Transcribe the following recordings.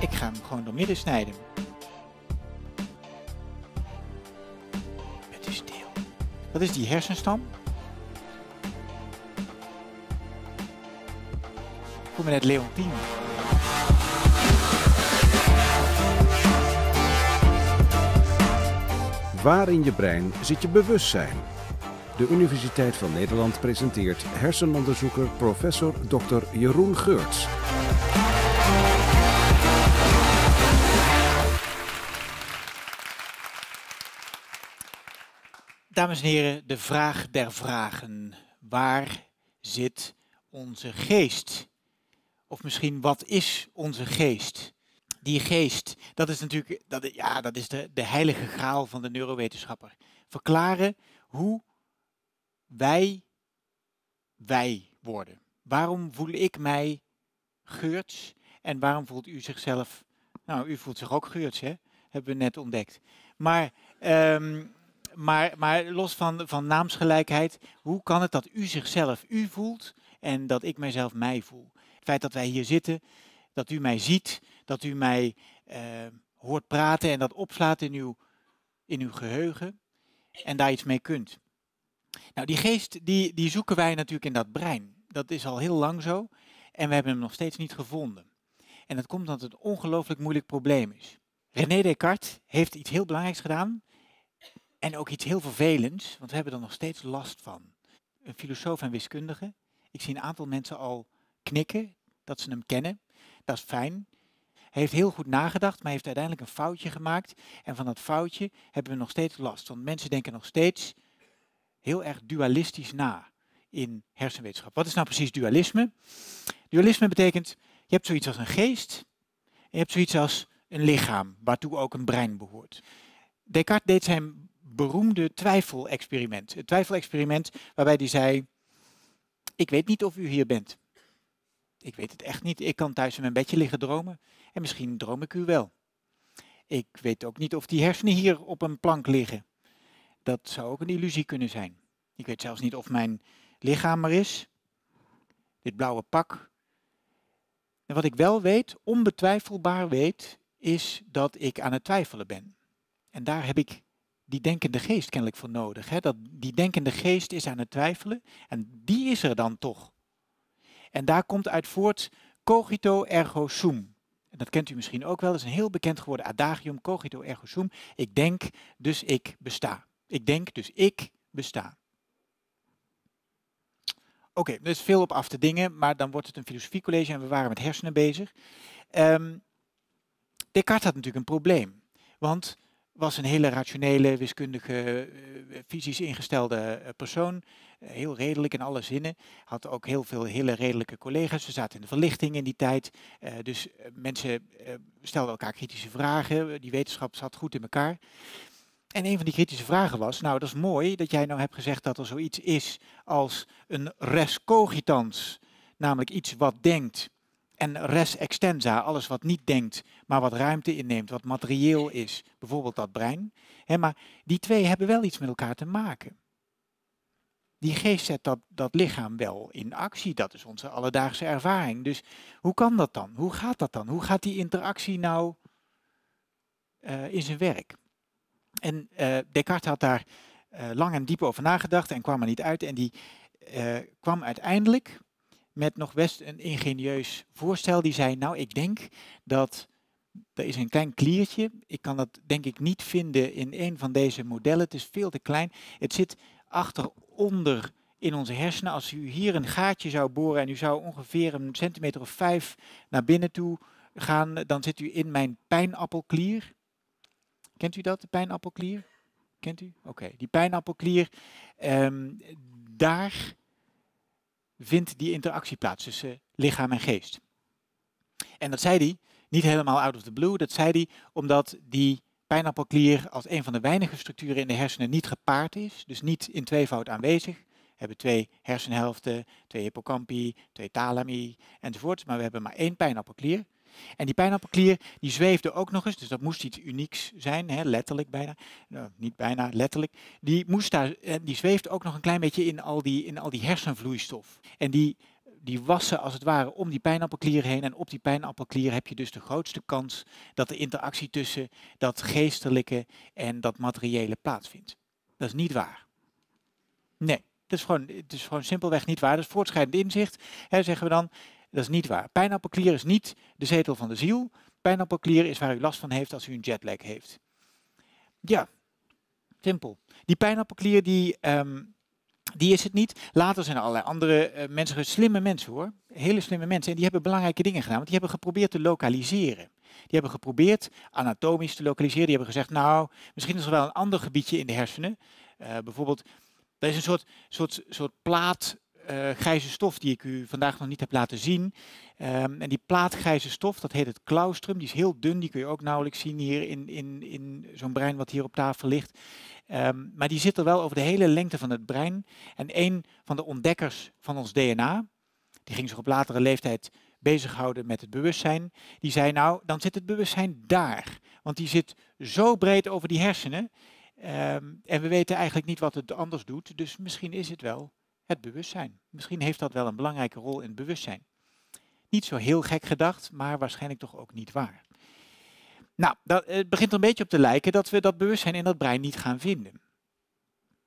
Ik ga hem gewoon door midden snijden. Het is stil. Dat is die hersenstam. Ik voel me net Leontien. Waar in je brein zit je bewustzijn? De Universiteit van Nederland presenteert hersenonderzoeker professor Dr. Jeroen Geurts. Dames en heren, de vraag der vragen. Waar zit onze geest? Of misschien wat is onze geest? Die geest, dat is natuurlijk dat, ja, dat is de, de heilige graal van de neurowetenschapper. Verklaren hoe wij wij worden? Waarom voel ik mij Geurts en waarom voelt u zichzelf, nou u voelt zich ook Geurts hè, hebben we net ontdekt. Maar, ehm, maar, maar los van, van naamsgelijkheid, hoe kan het dat u zichzelf u voelt en dat ik mijzelf mij voel? Het feit dat wij hier zitten, dat u mij ziet, dat u mij ehm, hoort praten en dat opslaat in uw, in uw geheugen en daar iets mee kunt. Nou, die geest die, die zoeken wij natuurlijk in dat brein. Dat is al heel lang zo en we hebben hem nog steeds niet gevonden. En dat komt omdat het een ongelooflijk moeilijk probleem is. René Descartes heeft iets heel belangrijks gedaan en ook iets heel vervelends, want we hebben er nog steeds last van. Een filosoof en wiskundige. Ik zie een aantal mensen al knikken dat ze hem kennen. Dat is fijn. Hij heeft heel goed nagedacht, maar heeft uiteindelijk een foutje gemaakt. En van dat foutje hebben we nog steeds last. Want mensen denken nog steeds heel erg dualistisch na in hersenwetenschap. Wat is nou precies dualisme? Dualisme betekent, je hebt zoiets als een geest en je hebt zoiets als een lichaam, waartoe ook een brein behoort. Descartes deed zijn beroemde twijfelexperiment. Het twijfelexperiment waarbij hij zei, ik weet niet of u hier bent. Ik weet het echt niet. Ik kan thuis in mijn bedje liggen dromen en misschien droom ik u wel. Ik weet ook niet of die hersenen hier op een plank liggen. Dat zou ook een illusie kunnen zijn. Ik weet zelfs niet of mijn lichaam er is. Dit blauwe pak. En wat ik wel weet, onbetwijfelbaar weet, is dat ik aan het twijfelen ben. En daar heb ik die denkende geest kennelijk voor nodig. Hè? Dat, die denkende geest is aan het twijfelen en die is er dan toch. En daar komt uit voort cogito ergo sum. En dat kent u misschien ook wel, dat is een heel bekend geworden adagium, cogito ergo sum. Ik denk, dus ik besta. Ik denk, dus ik besta. Oké, okay, er is veel op af te dingen, maar dan wordt het een filosofiecollege en we waren met hersenen bezig. Ehm, Descartes had natuurlijk een probleem, want was een hele rationele, wiskundige, eh, eh, fysisch ingestelde eh, persoon. Heel redelijk in alle zinnen. Had ook heel veel hele redelijke collega's. Ze zaten in de verlichting in die tijd. dus mensen stelden elkaar kritische vragen. Die wetenschap zat goed in elkaar. En een van die kritische vragen was, nou dat is mooi dat jij nou hebt gezegd dat er zoiets is als een res cogitans, namelijk iets wat denkt. En res extensa, alles wat niet denkt, maar wat ruimte inneemt, wat materieel is, bijvoorbeeld dat brein. maar die twee hebben wel iets met elkaar te maken. Die geest zet dat, dat lichaam wel in actie, dat is onze alledaagse ervaring. Dus hoe kan dat dan? Hoe gaat dat dan? Hoe gaat die interactie nou eh, in zijn werk? En eh, Descartes had daar eh, lang en diep over nagedacht en kwam er niet uit. En die eh, kwam uiteindelijk met nog best een ingenieus voorstel. Die zei, nou ik denk dat, er is een klein kliertje. Ik kan dat denk ik niet vinden in een van deze modellen. Het is veel te klein. Het zit achteronder in onze hersenen. Als u hier een gaatje zou boren en u zou ongeveer een centimeter of vijf naar binnen toe gaan, dan zit u in mijn pijnappelklier. Kent u dat, de pijnappelklier? Kent u? Oké, die pijnappelklier, ehm, daar vindt die interactie plaats tussen lichaam en geest. En dat zei hij, niet helemaal out of the blue, dat zei hij omdat die pijnappelklier als een van de weinige structuren in de hersenen niet gepaard is, dus niet in tweevoud aanwezig. We hebben twee hersenhelften, twee hippocampi, twee thalami enzovoort, maar we hebben maar één pijnappelklier. En die pijnappelklier die zweefde ook nog eens, dus dat moest iets unieks zijn, hè, letterlijk bijna. Nou, niet bijna, letterlijk. Die, moest daar, eh, die zweefde ook nog een klein beetje in al die, in al die hersenvloeistof. En die, die wassen als het ware om die pijnappelklier heen. En op die pijnappelklier heb je dus de grootste kans dat de interactie tussen dat geestelijke en dat materiële plaatsvindt. Dat is niet waar. Nee, dat is gewoon, het is gewoon simpelweg niet waar. Dat is voortschrijdend inzicht, hè, zeggen we dan. Dat is niet waar. Pijnappelklier is niet de zetel van de ziel. Pijnappelklier is waar u last van heeft als u een jetlag heeft. Ja, simpel. Die pijnappelklier die, ehm, die is het niet. Later zijn er allerlei andere eh, mensen, slimme mensen hoor. Hele slimme mensen. En die hebben belangrijke dingen gedaan. Want die hebben geprobeerd te lokaliseren. Die hebben geprobeerd anatomisch te lokaliseren. Die hebben gezegd, nou, misschien is er wel een ander gebiedje in de hersenen. Eh, bijvoorbeeld, er is een soort, soort, soort plaat eh, grijze stof die ik u vandaag nog niet heb laten zien. Ehm, en die plaatgrijze stof, dat heet het claustrum. Die is heel dun, die kun je ook nauwelijks zien hier in, in, in zo'n brein wat hier op tafel ligt. Ehm, maar die zit er wel over de hele lengte van het brein. En een van de ontdekkers van ons DNA, die ging zich op latere leeftijd bezighouden met het bewustzijn, die zei nou, dan zit het bewustzijn daar. Want die zit zo breed over die hersenen. Ehm, en we weten eigenlijk niet wat het anders doet, dus misschien is het wel het bewustzijn. Misschien heeft dat wel een belangrijke rol in het bewustzijn. Niet zo heel gek gedacht, maar waarschijnlijk toch ook niet waar. Nou, dat, het begint er een beetje op te lijken dat we dat bewustzijn in dat brein niet gaan vinden.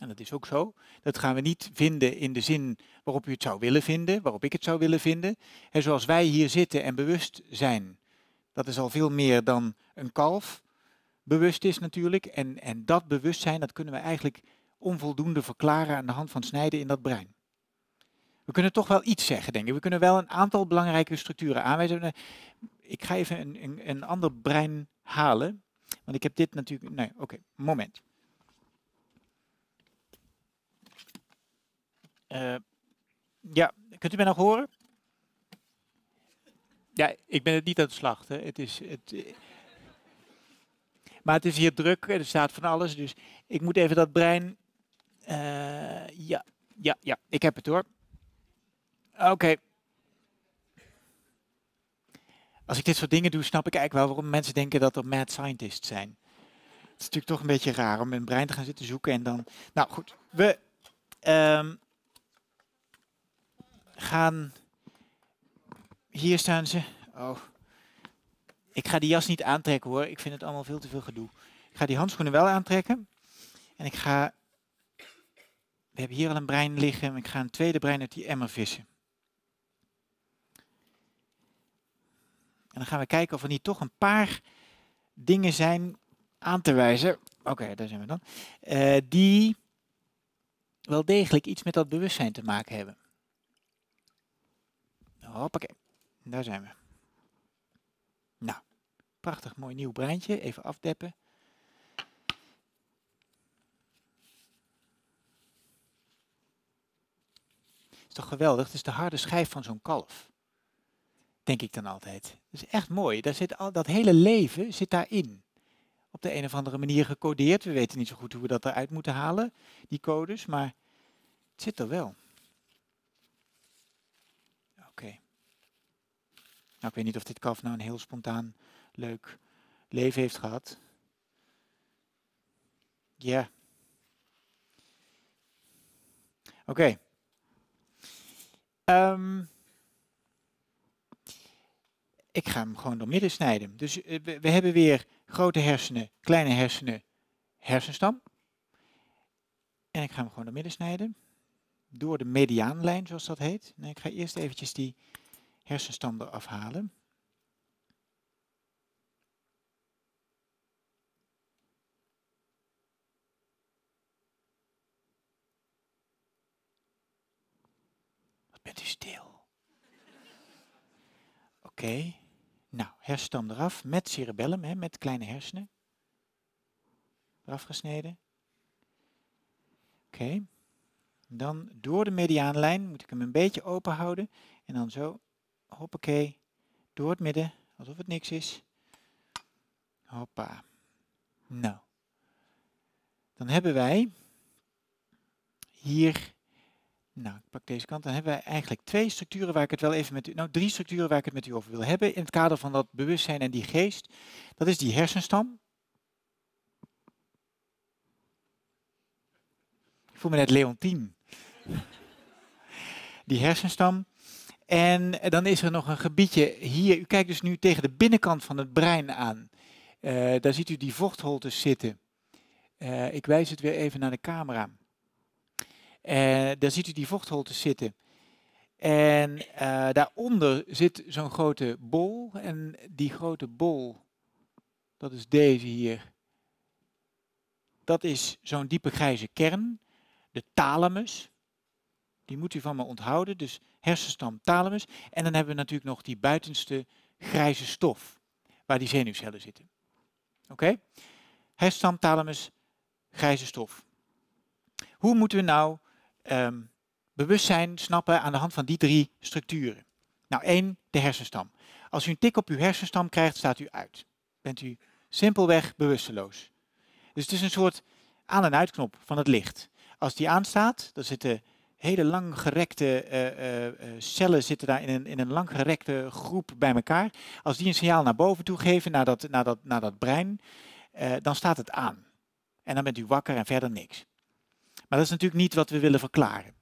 En dat is ook zo. Dat gaan we niet vinden in de zin waarop u het zou willen vinden, waarop ik het zou willen vinden. En zoals wij hier zitten en bewust zijn, dat is al veel meer dan een kalf bewust is natuurlijk. En, en dat bewustzijn, dat kunnen we eigenlijk onvoldoende verklaren aan de hand van snijden in dat brein. We kunnen toch wel iets zeggen, denk ik. We kunnen wel een aantal belangrijke structuren aanwijzen. Ik ga even een, een, een ander brein halen, want ik heb dit natuurlijk... Nee, oké, moment. Eh, ja, kunt u mij nog horen? Ja, ik ben het niet aan het slachten. Het is, het, eh, maar het is hier druk, er staat van alles. Dus ik moet even dat brein eh, ja, ja, ja, ik heb het hoor. Oké. Als ik dit soort dingen doe, snap ik eigenlijk wel waarom mensen denken dat er mad scientists zijn. Het is natuurlijk toch een beetje raar om in brein te gaan zitten zoeken en dan... Nou goed, we ehm, gaan... Hier staan ze. Oh. Ik ga die jas niet aantrekken hoor. Ik vind het allemaal veel te veel gedoe. Ik ga die handschoenen wel aantrekken. En ik ga we hebben hier al een brein liggen, ik ga een tweede brein uit die emmer vissen. En dan gaan we kijken of er niet toch een paar dingen zijn aan te wijzen. Oké, daar zijn we dan. Eh, die wel degelijk iets met dat bewustzijn te maken hebben. Hoppakee, daar zijn we. Nou, prachtig mooi nieuw breintje. Even afdeppen. is toch geweldig? Het is de harde schijf van zo'n kalf. Denk ik dan altijd. Dat is echt mooi. Daar zit al, dat hele leven zit daarin. Op de een of andere manier gecodeerd. We weten niet zo goed hoe we dat eruit moeten halen, die codes, maar het zit er wel. Oké. Nou, ik weet niet of dit kalf nou een heel spontaan leuk leven heeft gehad. Ja. Oké. Ehm, ik ga hem gewoon door midden snijden. Dus eh, we, hebben weer grote hersenen, kleine hersenen, hersenstam. En ik ga hem gewoon door midden snijden. Door de mediaanlijn, zoals dat heet. Nee, ik ga eerst eventjes die hersenstam eraf halen. Oké, nou, hersenstam eraf met cerebellum, hè, met kleine hersenen. Eraf gesneden. Oké. Dan door de mediaanlijn moet ik hem een beetje open houden. En dan zo, hoppakee, door het midden, alsof het niks is. Hoppa. Nou. Dan hebben wij hier nou, ik pak deze kant. Dan hebben we eigenlijk twee structuren waar ik het wel even met u... Nou, drie structuren waar ik het met u over wil hebben. In het kader van dat bewustzijn en die geest. Dat is die hersenstam. Ik voel me net Leontien. Die hersenstam. En dan is er nog een gebiedje hier. U kijkt dus nu tegen de binnenkant van het brein aan. Eh, daar ziet u die vochtholtes zitten. Eh, ik wijs het weer even naar de camera daar ziet u die vochtholte zitten. En eh, daaronder zit zo'n grote bol. En die grote bol, dat is deze hier. Dat is zo'n diepe grijze kern, de thalamus. Die moet u van me onthouden, dus hersenstam thalamus. En dan hebben we natuurlijk nog die buitenste grijze stof, waar die zenuwcellen zitten. Oké? Hersenstam thalamus, grijze stof. Hoe moeten we nou Ehm, bewustzijn snappen aan de hand van die drie structuren. Nou, één, de hersenstam. Als u een tik op uw hersenstam krijgt, staat u uit. Bent u simpelweg bewusteloos. Dus het is een soort aan- en uitknop van het licht. Als die aanstaat, dan zitten hele langgerekte eh, eh, eh, cellen zitten daar in een, in een langgerekte groep bij elkaar. Als die een signaal naar boven toe geven, naar dat, naar dat, naar dat brein, dan staat het aan. En dan bent u wakker en verder niks. Maar dat is natuurlijk niet wat we willen verklaren.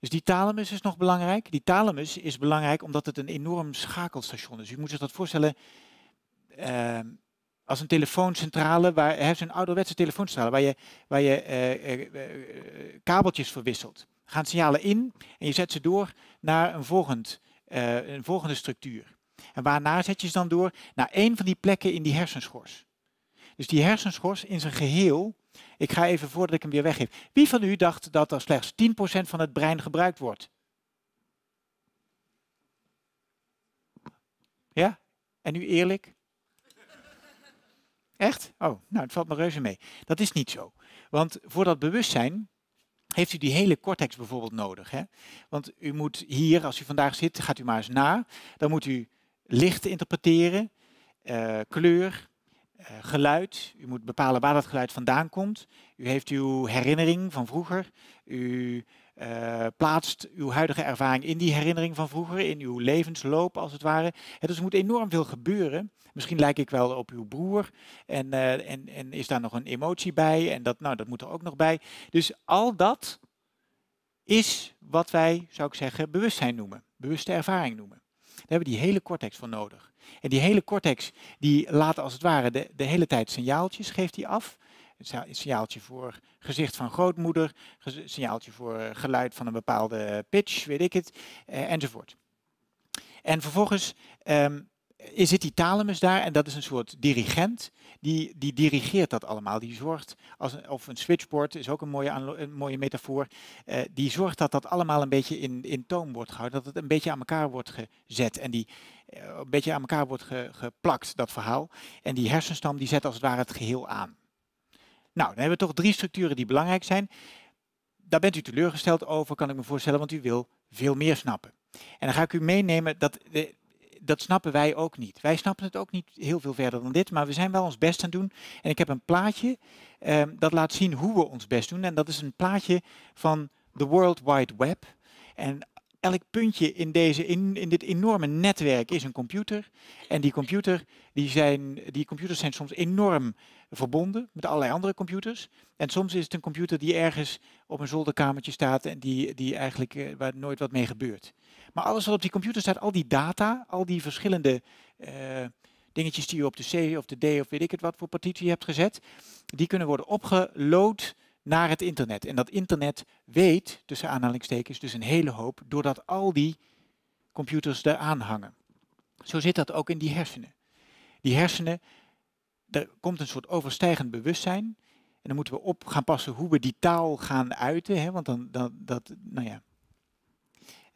Dus die thalamus is nog belangrijk. Die thalamus is belangrijk omdat het een enorm schakelstation is. U moet zich dat voorstellen ehm, als een telefooncentrale, waar, hè, een ouderwetse telefooncentrale, waar je, waar je eh, eh, eh, kabeltjes verwisselt. Gaan signalen in en je zet ze door naar een, volgend, een volgende structuur. En waarna zet je ze dan door? Naar één van die plekken in die hersenschors. Dus die hersenschors in zijn geheel ik ga even voordat ik hem weer weggeef. Wie van u dacht dat er slechts 10% van het brein gebruikt wordt? Ja? En u eerlijk? Echt? Oh, nou, het valt me reuze mee. Dat is niet zo. Want voor dat bewustzijn heeft u die hele cortex bijvoorbeeld nodig. Hè? Want u moet hier, als u vandaag zit, gaat u maar eens na. Dan moet u licht interpreteren, eh, kleur, eh, geluid. U moet bepalen waar dat geluid vandaan komt. U heeft uw herinnering van vroeger. U eh, plaatst uw huidige ervaring in die herinnering van vroeger, in uw levensloop als het ware. Het dus er moet enorm veel gebeuren. Misschien lijk ik wel op uw broer en, eh, en, en is daar nog een emotie bij en dat, nou, dat moet er ook nog bij. Dus al dat is wat wij, zou ik zeggen, bewustzijn noemen, bewuste ervaring noemen. Daar hebben we die hele cortex voor nodig. En die hele cortex die laat als het ware de, de hele tijd signaaltjes geeft die af. Een signaaltje voor gezicht van grootmoeder, signaaltje voor geluid van een bepaalde pitch, weet ik het, eh, enzovoort. En vervolgens um, zit die thalamus daar en dat is een soort dirigent. Die, die dirigeert dat allemaal. Die zorgt, als of een switchboard is ook een mooie, een mooie metafoor. Eh, die zorgt dat dat allemaal een beetje in, in toon wordt gehouden. Dat het een beetje aan elkaar wordt gezet. En die, eh, een beetje aan elkaar wordt geplakt, dat verhaal. En die hersenstam die zet als het ware het geheel aan. Nou, dan hebben we toch drie structuren die belangrijk zijn. Daar bent u teleurgesteld over, kan ik me voorstellen, want u wil veel meer snappen. En dan ga ik u meenemen, dat, dat snappen wij ook niet. Wij snappen het ook niet heel veel verder dan dit, maar we zijn wel ons best aan het doen. En ik heb een plaatje ehm, dat laat zien hoe we ons best doen. En dat is een plaatje van de World Wide Web. En elk puntje in, deze, in, in dit enorme netwerk is een computer. En die, computer, die, zijn, die computers zijn soms enorm verbonden met allerlei andere computers. En soms is het een computer die ergens op een zolderkamertje staat en die, die eigenlijk eh, waar nooit wat mee gebeurt. Maar alles wat op die computer staat, al die data, al die verschillende eh, dingetjes die je op de C of de D of weet ik het wat voor partitie hebt gezet, die kunnen worden opgelood naar het internet. En dat internet weet, tussen aanhalingstekens, dus een hele hoop, doordat al die computers eraan hangen. Zo zit dat ook in die hersenen. Die hersenen, er komt een soort overstijgend bewustzijn. En dan moeten we op gaan passen hoe we die taal gaan uiten. Hè, want dan, dan, dat, nou ja,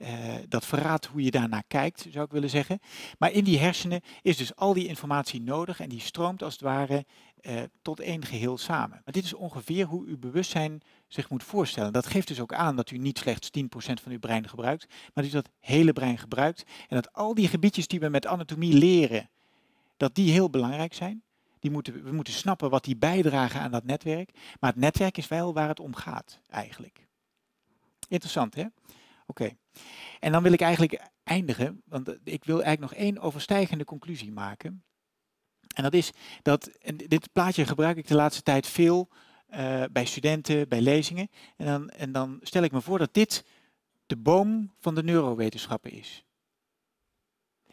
eh, dat verraadt hoe je daarnaar kijkt, zou ik willen zeggen. Maar in die hersenen is dus al die informatie nodig en die stroomt als het ware eh, tot één geheel samen. Maar dit is ongeveer hoe uw bewustzijn zich moet voorstellen. Dat geeft dus ook aan dat u niet slechts 10% van uw brein gebruikt, maar dat u dat hele brein gebruikt. En dat al die gebiedjes die we met anatomie leren, dat die heel belangrijk zijn. Die moeten, we moeten snappen wat die bijdragen aan dat netwerk. Maar het netwerk is wel waar het om gaat, eigenlijk. Interessant, hè? Oké. En dan wil ik eigenlijk eindigen, want eh, ik wil eigenlijk nog één overstijgende conclusie maken. En dat is dat, en dit plaatje gebruik ik de laatste tijd veel eh, bij studenten, bij lezingen. En dan, en dan stel ik me voor dat dit de boom van de neurowetenschappen is.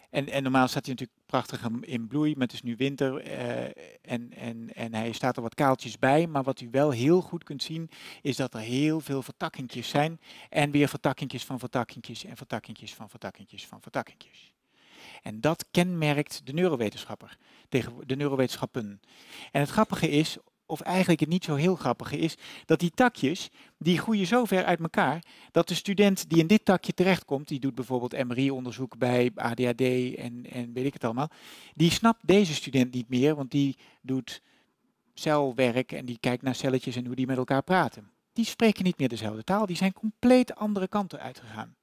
En, en normaal staat hij natuurlijk prachtig in bloei, maar het is nu winter eh, en, en, en hij staat er wat kaaltjes bij. Maar wat u wel heel goed kunt zien, is dat er heel veel vertakkingjes zijn. En weer vertakkingjes van vertakkingjes en vertakkingjes van vertakkingjes van vertakkingjes. En dat kenmerkt de neurowetenschapper, tegen de neurowetenschappen. En het grappige is, of eigenlijk het niet zo heel grappige is, dat die takjes, die groeien zo ver uit elkaar, dat de student die in dit takje terechtkomt, die doet bijvoorbeeld MRI-onderzoek bij ADHD en, en weet ik het allemaal, die snapt deze student niet meer, want die doet celwerk en die kijkt naar celletjes en hoe die met elkaar praten. Die spreken niet meer dezelfde taal, die zijn compleet andere kanten uitgegaan.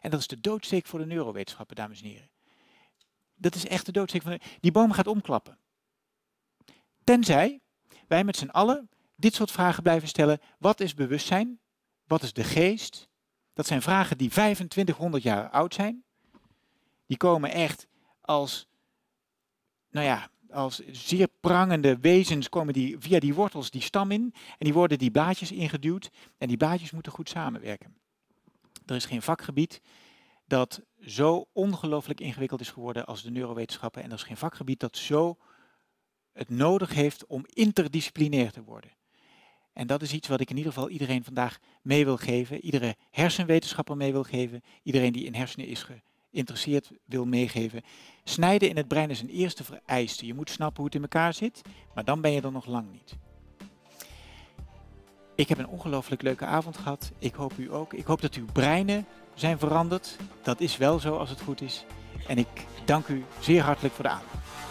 En dat is de doodsteek voor de neurowetenschappen, dames en heren. Dat is echt de doodsteek van de... Die boom gaat omklappen. Tenzij wij met z'n allen dit soort vragen blijven stellen. Wat is bewustzijn? Wat is de geest? Dat zijn vragen die 2500 jaar oud zijn. Die komen echt als, nou ja, als zeer prangende wezens komen die via die wortels die stam in. En die worden die blaadjes ingeduwd. En die blaadjes moeten goed samenwerken. Er is geen vakgebied dat zo ongelooflijk ingewikkeld is geworden als de neurowetenschappen. En er is geen vakgebied dat zo het nodig heeft om interdisciplinair te worden. En dat is iets wat ik in ieder geval iedereen vandaag mee wil geven. Iedere hersenwetenschapper mee wil geven. Iedereen die in hersenen is geïnteresseerd wil meegeven. Snijden in het brein is een eerste vereiste. Je moet snappen hoe het in elkaar zit, maar dan ben je er nog lang niet. Ik heb een ongelooflijk leuke avond gehad. Ik hoop u ook. Ik hoop dat uw breinen zijn veranderd. Dat is wel zo als het goed is. En ik dank u zeer hartelijk voor de aandacht.